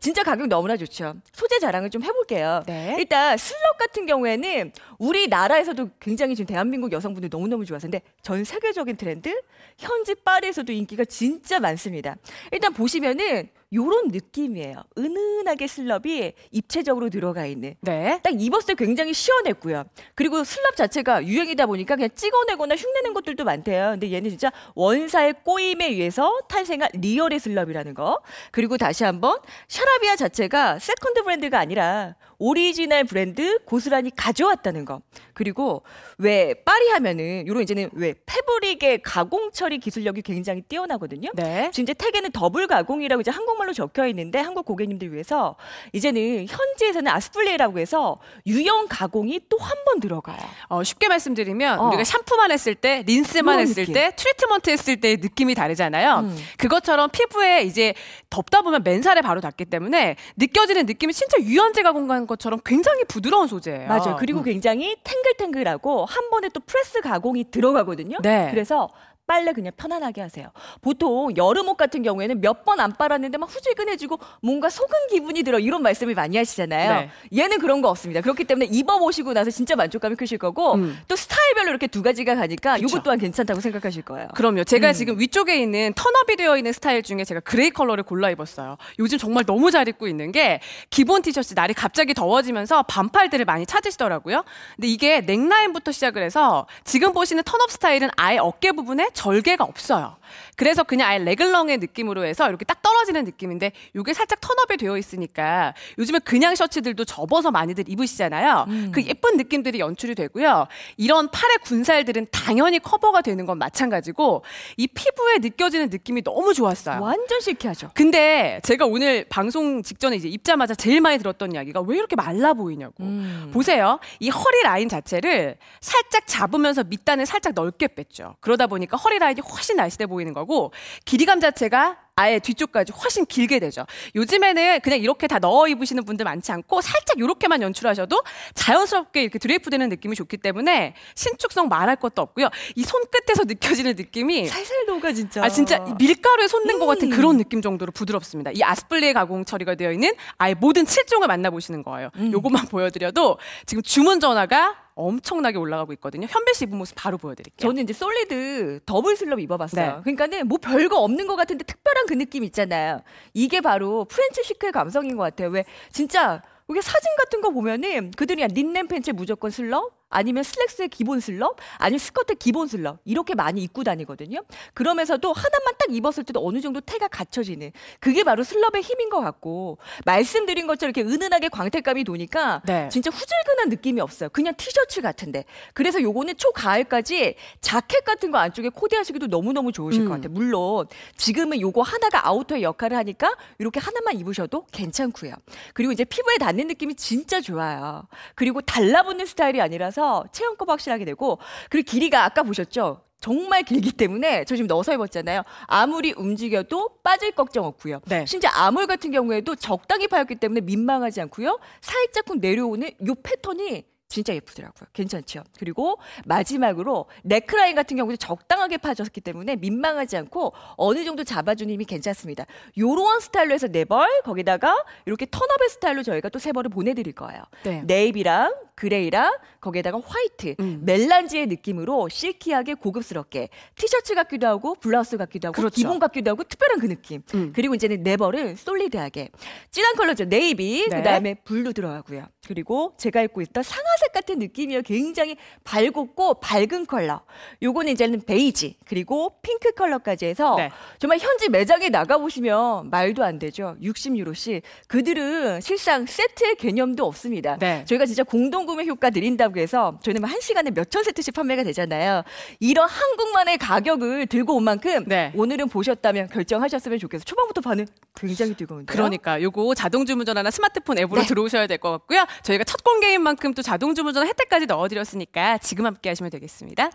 진짜 가격 너무나 좋죠. 소재 자랑을 좀 해볼게요. 네. 일단 슬럽 같은 경우에는 우리나라에서도 굉장히 지금 대한민국 여성분들 너무너무 좋아서는데전 세계적인 트렌드 현지 파리에서도 인기가 진짜 많습니다. 일단 보시면은 요런 느낌이에요. 은은하게 슬럽이 입체적으로 들어가 있는. 네. 딱 입었을 때 굉장히 시원했고요. 그리고 슬럽 자체가 유행이다 보니까 그냥 찍어내거나 흉내낸 것들도 많대요. 근데 얘는 진짜 원사의 꼬임에 의해서 탄생한 리얼의 슬럽이라는 거. 그리고 다시 한번 샤라비아 자체가 세컨드 브랜드가 아니라 오리지널 브랜드 고스란히 가져왔다는 거. 그리고 왜 파리 하면은 요런 이제는 왜 패브릭의 가공 처리 기술력이 굉장히 뛰어나거든요. 네. 이제 택에는 더블 가공이라고 이제 한국말로 적혀 있는데 한국 고객님들 위해서 이제는 현지에서는 아스플레이라고 해서 유형 가공이 또 한 번 들어가요. 어, 쉽게 말씀드리면 어. 우리가 샴푸만 했을 때, 린스만 했을 때, 트리트먼트 했을 때 느낌이 다르잖아요. 음. 그것처럼 피부에 이제 덥다 보면 맨살에 바로 닿기 때문에 느껴지는 느낌이 진짜 유연제 가공한 것처럼 굉장히 부드러운 소재예요. 맞아요. 그리고 음. 굉장히 탱글탱글하고 한 번에 또 프레스 가공이 들어가거든요. 네. 그래서 빨래 그냥 편안하게 하세요. 보통 여름 옷 같은 경우에는 몇 번 안 빨았는데 막후지근해지고 뭔가 속은 기분이 들어 이런 말씀을 많이 하시잖아요. 네. 얘는 그런 거 없습니다. 그렇기 때문에 입어보시고 나서 진짜 만족감이 크실 거고 음. 또 스타일별로 이렇게 두 가지가 가니까 그쵸. 이것 또한 괜찮다고 생각하실 거예요. 그럼요. 제가 음. 지금 위쪽에 있는 턴업이 되어 있는 스타일 중에 제가 그레이 컬러를 골라 입었어요. 요즘 정말 너무 잘 입고 있는 게 기본 티셔츠 날이 갑자기 더워지면서 반팔들을 많이 찾으시더라고요. 근데 이게 넥라인부터 시작을 해서 지금 보시는 턴업 스타일은 아예 어깨 부분에 절개가 없어요. 그래서 그냥 아예 레글렁의 느낌으로 해서 이렇게 딱 떨어지는 느낌인데 이게 살짝 턴업이 되어 있으니까 요즘에 그냥 셔츠들도 접어서 많이들 입으시잖아요. 음. 그 예쁜 느낌들이 연출이 되고요. 이런 팔의 군살들은 당연히 커버가 되는 건 마찬가지고 이 피부에 느껴지는 느낌이 너무 좋았어요. 완전 실키하죠. 근데 제가 오늘 방송 직전에 이제 입자마자 제일 많이 들었던 이야기가 왜 이렇게 말라 보이냐고. 음. 보세요. 이 허리 라인 자체를 살짝 잡으면서 밑단을 살짝 넓게 뺐죠. 그러다 보니까 허리 허리 라인이 훨씬 날씬해 보이는 거고 길이감 자체가 아예 뒤쪽까지 훨씬 길게 되죠. 요즘에는 그냥 이렇게 다 넣어 입으시는 분들 많지 않고 살짝 이렇게만 연출하셔도 자연스럽게 이렇게 드레이프되는 느낌이 좋기 때문에 신축성 말할 것도 없고요. 이 손끝에서 느껴지는 느낌이 살살 녹아 진짜. 아 진짜 밀가루에 솟는 음. 것 같은 음. 그런 느낌 정도로 부드럽습니다. 이 아스플레이 가공 처리가 되어 있는 아예 모든 칠종을 만나보시는 거예요. 음. 요것만 보여드려도 지금 주문 전화가 엄청나게 올라가고 있거든요. 현빈 씨 입은 모습 바로 보여드릴게요. 저는 이제 솔리드 더블 슬럽 입어봤어요. 네. 그러니까는 뭐 별거 없는 것 같은데 특별한 그 느낌 있잖아요. 이게 바로 프렌치 시크의 감성인 것 같아요. 왜 진짜 우리 사진 같은 거 보면은 그들이 린넨 팬츠 무조건 슬럽 아니면 슬랙스의 기본 슬럽, 아니면 스커트 의 기본 슬럽 이렇게 많이 입고 다니거든요. 그러면서도 하나만 딱 입었을 때도 어느 정도 태가 갖춰지는 그게 바로 슬럽의 힘인 것 같고 말씀드린 것처럼 이렇게 은은하게 광택감이 도니까 네. 진짜 후질근한 느낌이 없어요. 그냥 티셔츠 같은데 그래서 요거는 초가을까지 자켓 같은 거 안쪽에 코디하시기도 너무너무 좋으실 음. 것 같아요. 물론 지금은 요거 하나가 아우터의 역할을 하니까 이렇게 하나만 입으셔도 괜찮고요. 그리고 이제 피부에 닿는 느낌이 진짜 좋아요. 그리고 달라붙는 스타일이 아니라서 해서 체형값 확실하게 되고 그리고 길이가 아까 보셨죠? 정말 길기 때문에 저 지금 넣어서 입었잖아요. 아무리 움직여도 빠질 걱정 없고요. 네. 심지어 암홀 같은 경우에도 적당히 파였기 때문에 민망하지 않고요. 살짝쿵 내려오는 요 패턴이 진짜 예쁘더라고요. 괜찮죠? 그리고 마지막으로 네크라인 같은 경우도 적당하게 파졌기 때문에 민망하지 않고 어느 정도 잡아주는 힘이 괜찮습니다. 요런 스타일로 해서 네 벌, 거기다가 이렇게 턴업의 스타일로 저희가 또 세 벌을 보내드릴 거예요. 네. 네이비랑 그레이랑 거기에다가 화이트 음. 멜란지의 느낌으로 실키하게 고급스럽게 티셔츠 같기도 하고 블라우스 같기도 하고 그렇죠. 기본 같기도 하고 특별한 그 느낌 음. 그리고 이제는 네버를 솔리드하게 진한 컬러죠 네이비 네. 그다음에 블루 들어가고요 그리고 제가 입고 있던 상아색 같은 느낌이요 굉장히 밝고 밝은 컬러 요거는 이제는 베이지 그리고 핑크 컬러까지 해서 네. 정말 현지 매장에 나가보시면 말도 안 되죠 60유로씩 그들은 실상 세트의 개념도 없습니다 네. 저희가 진짜 공동 구매 효과 드린다고 해서 저희는 한 시간에 몇 천 세트씩 판매가 되잖아요. 이런 한국만의 가격을 들고 온 만큼 네. 오늘은 보셨다면 결정하셨으면 좋겠어요. 초반부터 반응 굉장히 뜨거운데요. 그러니까 요거 자동 주문 전화나 스마트폰 앱으로 네. 들어오셔야 될 것 같고요. 저희가 첫 공개인 만큼 또 자동 주문 전화 혜택까지 넣어드렸으니까 지금 함께 하시면 되겠습니다.